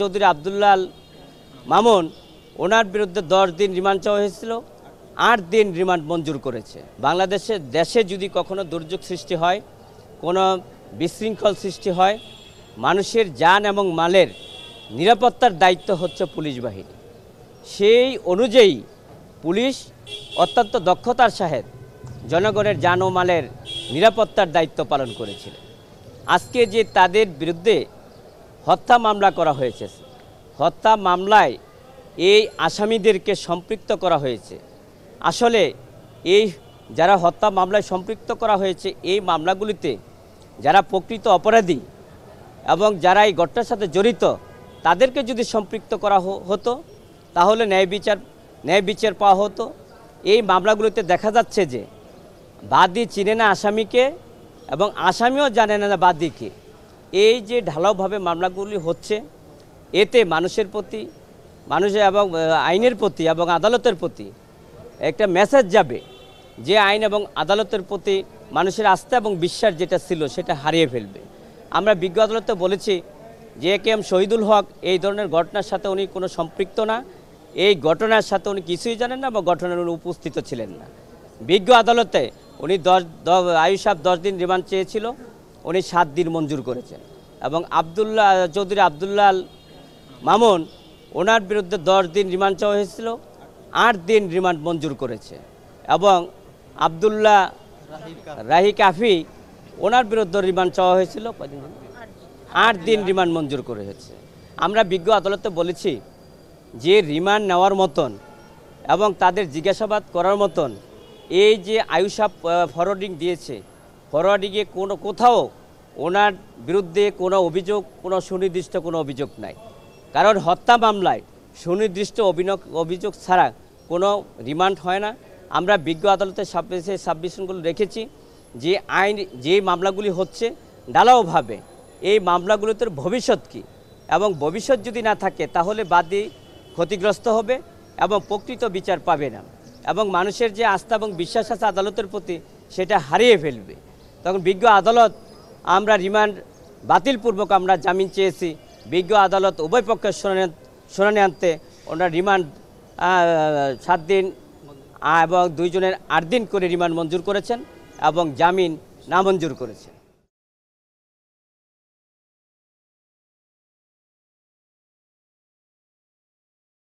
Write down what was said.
চৌধুরী আবদুল্লাল মামুন ওনার বিরুদ্ধে দশ দিন রিমান্ড চাওয়া হয়েছিল আট দিন রিমান্ড মঞ্জুর করেছে বাংলাদেশের দেশে যদি কখনো দুর্যোগ সৃষ্টি হয় কোনো বিশৃঙ্খল সৃষ্টি হয় মানুষের যান এবং মালের নিরাপত্তার দায়িত্ব হচ্ছে পুলিশ বাহিনী সেই অনুযায়ী পুলিশ অত্যন্ত দক্ষতার সাহেব জনগণের যান ও মালের নিরাপত্তার দায়িত্ব পালন করেছিলেন আজকে যে তাদের বিরুদ্ধে হত্যা মামলা করা হয়েছে হত্যা মামলায় এই আসামিদেরকে সম্পৃক্ত করা হয়েছে আসলে এই যারা হত্যা মামলায় সম্পৃক্ত করা হয়েছে এই মামলাগুলিতে যারা প্রকৃত অপরাধী এবং যারা এই ঘটনার সাথে জড়িত তাদেরকে যদি সম্পৃক্ত করা হতো তাহলে ন্যায় বিচার ন্যায় বিচার পাওয়া হতো এই মামলাগুলিতে দেখা যাচ্ছে যে বাদী চিনে না আসামিকে এবং আসামিও জানে না বাদীকে এই যে ঢালাওভাবে মামলাগুলি হচ্ছে এতে মানুষের প্রতি মানুষের এবং আইনের প্রতি এবং আদালতের প্রতি একটা মেসেজ যাবে যে আইন এবং আদালতের প্রতি মানুষের আস্থা এবং বিশ্বাস যেটা ছিল সেটা হারিয়ে ফেলবে আমরা বিজ্ঞ আদালতে বলেছি যে কে এম শহীদুল হক এই ধরনের ঘটনার সাথে উনি কোনো সম্পৃক্ত না এই ঘটনার সাথে উনি কিছুই জানেন না বা ঘটনার উনি উপস্থিত ছিলেন না বিজ্ঞ আদালতে উনি দশ দ সাহেব দশ দিন রিমান্ড চেয়েছিল উনি সাত দিন মঞ্জুর করেছেন এবং আবদুল্লাহ চৌধুরী আবদুল্লা মামুন ওনার বিরুদ্ধে দশ দিন রিমান্ড চাওয়া হয়েছিল আট দিন রিমান্ড মঞ্জুর করেছে এবং আবদুল্লা রাহি কাফি ওনার বিরুদ্ধে রিমান্ড চাওয়া হয়েছিল আট দিন রিমান্ড মঞ্জুর করে হয়েছে আমরা বিজ্ঞ আদালতে বলেছি যে রিমান্ড নেওয়ার মতন এবং তাদের জিজ্ঞাসাবাদ করার মতন এই যে আয়ুষা ফরওয়ার্ডিং দিয়েছে ফরওয়ার্ডিংয়ে কোনো কোথাও ওনার বিরুদ্ধে কোনো অভিযোগ কোনো সুনির্দিষ্ট কোনো অভিযোগ নাই কারণ হত্যা মামলায় সুনির্দিষ্ট অভিনক অভিযোগ ছাড়া কোনো রিমান্ড হয় না আমরা বিজ্ঞ আদালতের সাবমিশে সাবমিশনগুলো রেখেছি যে আইন যে মামলাগুলি হচ্ছে ডালাওভাবে এই মামলাগুলোতে ভবিষ্যৎ কী এবং ভবিষ্যৎ যদি না থাকে তাহলে বাদী ক্ষতিগ্রস্ত হবে এবং প্রকৃত বিচার পাবে না এবং মানুষের যে আস্থা এবং বিশ্বাস আছে আদালতের প্রতি সেটা হারিয়ে ফেলবে তখন বিজ্ঞ আদালত আমরা রিমান্ড বাতিলপূর্বক আমরা জামিন চেয়েছি বিজ্ঞ আদালত উভয় পক্ষের শুনানি শুনানি আনতে ওনার রিমান্ড সাত দিন এবং দুইজনের আট দিন করে রিমান্ড মঞ্জুর করেছেন এবং জামিন নামঞ্জুর করেছেন